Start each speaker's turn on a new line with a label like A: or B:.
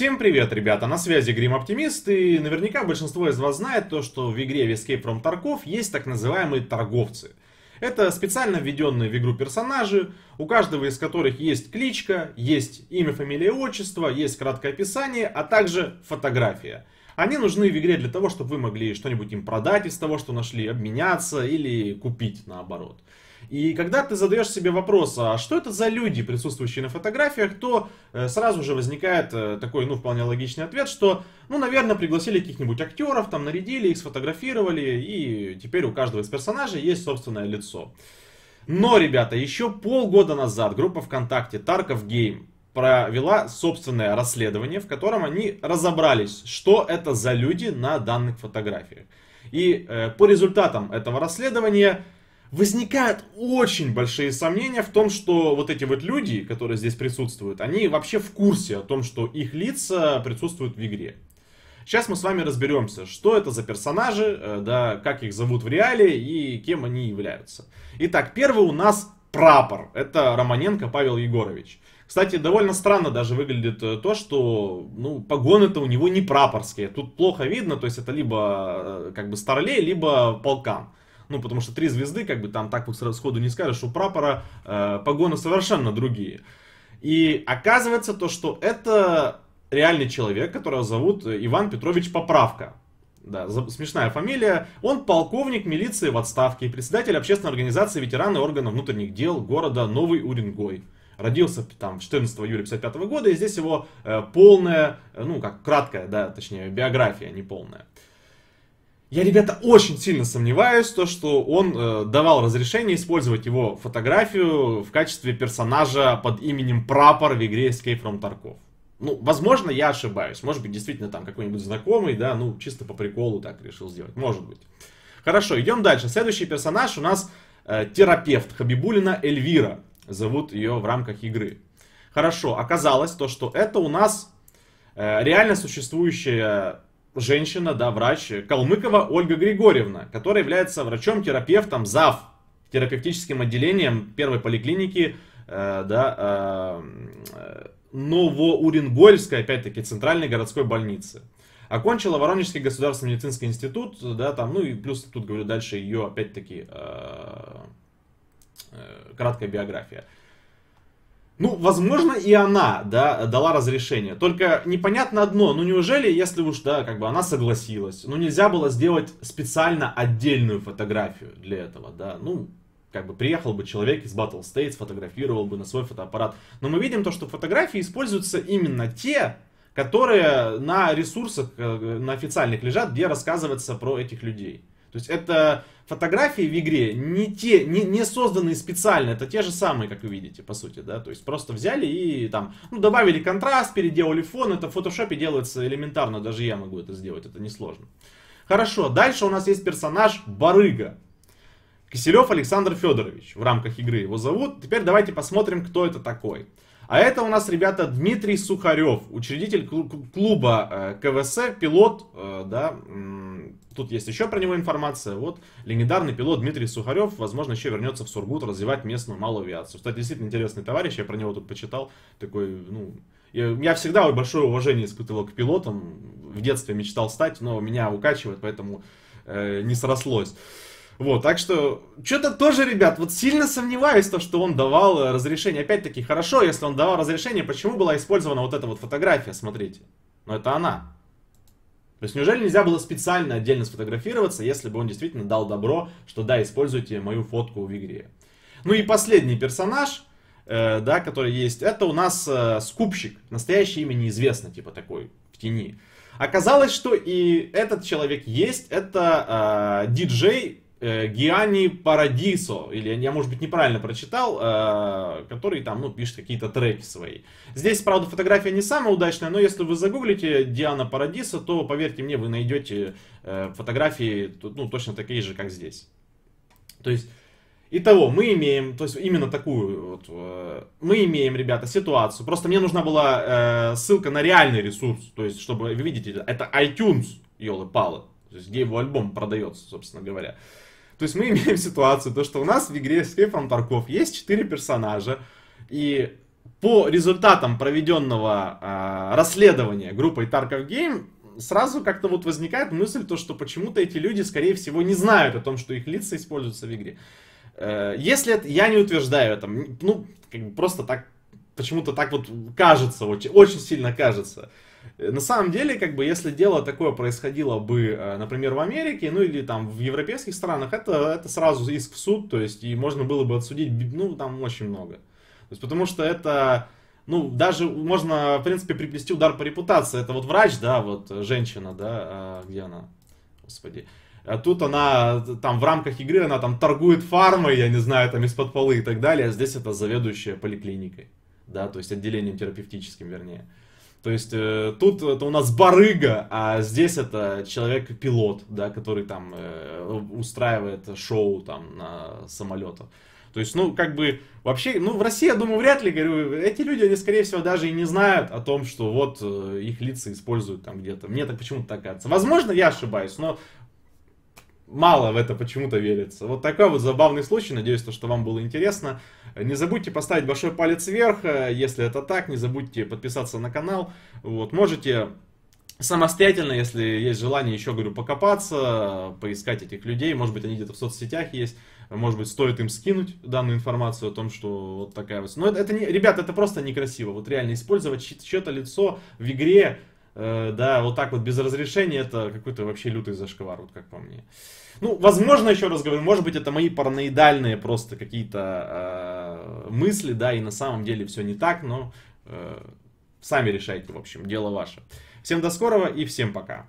A: Всем привет, ребята! На связи Грим Оптимист, и наверняка большинство из вас знает то, что в игре в Escape from Tarkov есть так называемые торговцы. Это специально введенные в игру персонажи, у каждого из которых есть кличка, есть имя, фамилия, отчество, есть краткое описание, а также фотография. Они нужны в игре для того, чтобы вы могли что-нибудь им продать из того, что нашли, обменяться или купить наоборот. И когда ты задаешь себе вопрос, а что это за люди, присутствующие на фотографиях, то э, сразу же возникает э, такой, ну, вполне логичный ответ, что, ну, наверное, пригласили каких-нибудь актеров, там, нарядили их, сфотографировали, и теперь у каждого из персонажей есть собственное лицо. Но, ребята, еще полгода назад группа ВКонтакте Тарков Гейм провела собственное расследование, в котором они разобрались, что это за люди на данных фотографиях. И э, по результатам этого расследования возникают очень большие сомнения в том, что вот эти вот люди, которые здесь присутствуют, они вообще в курсе о том, что их лица присутствуют в игре. Сейчас мы с вами разберемся, что это за персонажи, э, да, как их зовут в реале и кем они являются. Итак, первый у нас прапор. Это Романенко Павел Егорович. Кстати, довольно странно даже выглядит э, то, что ну, погоны-то у него не прапорские. Тут плохо видно, то есть это либо э, как бы старлей, либо полкан. Ну, потому что три звезды, как бы там так вот сходу не скажешь, у прапора э, погоны совершенно другие. И оказывается то, что это реальный человек, которого зовут э, Иван Петрович Поправка. Да, смешная фамилия. Он полковник милиции в отставке и председатель общественной организации ветераны органов внутренних дел города Новый Уренгой. Родился там 14 июля 55 года, и здесь его э, полная, э, ну как краткая, да, точнее биография, не полная. Я, ребята, очень сильно сомневаюсь, то, что он э, давал разрешение использовать его фотографию в качестве персонажа под именем Прапор в игре Escape from Tarkov. Ну, возможно, я ошибаюсь. Может быть, действительно там какой-нибудь знакомый, да, ну, чисто по приколу так решил сделать. Может быть. Хорошо, идем дальше. Следующий персонаж у нас э, терапевт Хабибулина Эльвира. Зовут ее в рамках игры. Хорошо, оказалось то, что это у нас э, реально существующая женщина, да, врач Калмыкова Ольга Григорьевна, которая является врачом-терапевтом ЗАВ, терапевтическим отделением первой поликлиники, э, да, э, э, Новоуренгольской, опять-таки, центральной городской больницы. Окончила Воронежский государственный медицинский институт, да, там, ну и плюс тут, говорю, дальше ее, опять-таки, э, э, краткая биография. Ну, возможно, и она, да, дала разрешение. Только непонятно одно, ну неужели, если уж, да, как бы она согласилась, ну нельзя было сделать специально отдельную фотографию для этого, да, ну, как бы приехал бы человек из Battle States, фотографировал бы на свой фотоаппарат. Но мы видим то, что фотографии используются именно те, которые на ресурсах, э, на официальных лежат, где рассказывается про этих людей. То есть это фотографии в игре не те, не, не созданные специально, это те же самые, как вы видите, по сути, да, то есть просто взяли и там, ну, добавили контраст, переделали фон, это в фотошопе делается элементарно, даже я могу это сделать, это несложно. Хорошо, дальше у нас есть персонаж Барыга. Киселев Александр Федорович в рамках игры его зовут. Теперь давайте посмотрим, кто это такой. А это у нас, ребята, Дмитрий Сухарев, учредитель клуба э, КВС, пилот, э, да, тут есть еще про него информация. Вот легендарный пилот Дмитрий Сухарев, возможно, еще вернется в Сургут развивать местную малую авиацию. Кстати, действительно интересный товарищ, я про него тут почитал. Такой, ну, я, всегда большое уважение испытывал к пилотам. В детстве мечтал стать, но меня укачивает, поэтому э, не срослось. Вот, так что, что-то тоже, ребят, вот сильно сомневаюсь, в том, что он давал э, разрешение. Опять-таки, хорошо, если он давал разрешение, почему была использована вот эта вот фотография, смотрите. Но это она. То есть, неужели нельзя было специально отдельно сфотографироваться, если бы он действительно дал добро, что да, используйте мою фотку в игре. Ну и последний персонаж, э, да, который есть, это у нас э, скупщик. Настоящее имя неизвестно, типа такой, в тени. Оказалось, что и этот человек есть, это э, диджей Э, Гиани Парадисо, или я, может быть, неправильно прочитал, э, который там, ну, пишет какие-то треки свои. Здесь, правда, фотография не самая удачная, но если вы загуглите Диана Парадисо, то, поверьте мне, вы найдете э, фотографии, ну, точно такие же, как здесь. То есть, Итого, мы имеем, то есть именно такую вот, мы имеем, ребята, ситуацию. Просто мне нужна была ссылка на реальный ресурс, то есть, чтобы, вы видите, это iTunes, елы-палы, то есть, где его альбом продается, собственно говоря. То есть мы имеем ситуацию, то что у нас в игре Escape from Tarkov есть 4 персонажа, и по результатам проведенного э, расследования группой Tarkov Game сразу как-то вот возникает мысль, то, что почему-то эти люди, скорее всего, не знают о том, что их лица используются в игре. Э, если это, я не утверждаю это, ну, как бы просто так, почему-то так вот кажется, очень, очень сильно кажется. Э, на самом деле, как бы, если дело такое происходило бы, э, например, в Америке, ну или там в европейских странах, это, это сразу иск в суд, то есть и можно было бы отсудить, ну, там очень много. То есть, потому что это, ну, даже можно, в принципе, приплести удар по репутации. Это вот врач, да, вот женщина, да, а, где она, господи. А тут она э, там в рамках игры, она там торгует фармой, я не знаю, там из-под полы и так далее. А здесь это заведующая поликлиникой, да, то есть отделением терапевтическим, вернее. То есть э, тут это у нас барыга, а здесь это человек-пилот, да, который там э, устраивает шоу там на самолетах. То есть, ну, как бы, вообще, ну, в России, я думаю, вряд ли, говорю, эти люди, они, скорее всего, даже и не знают о том, что вот э, их лица используют там где-то. Мне так почему-то так кажется. Возможно, я ошибаюсь, но мало в это почему-то верится. Вот такой вот забавный случай. Надеюсь, то, что вам было интересно. Не забудьте поставить большой палец вверх, э, если это так. Не забудьте подписаться на канал. Вот, можете самостоятельно, если есть желание, еще говорю, покопаться, поискать этих людей. Может быть, они где-то в соцсетях есть. Может быть, стоит им скинуть данную информацию о том, что вот такая вот... Но это, это не... Ребят, это просто некрасиво. Вот реально использовать чье-то лицо в игре Э, да, вот так вот без разрешения, это какой-то вообще лютый зашквар, вот как по мне. Ну, возможно, еще раз говорю, может быть, это мои параноидальные просто какие-то э, мысли, да, и на самом деле все не так, но э, сами решайте, в общем, дело ваше. Всем до скорого и всем пока.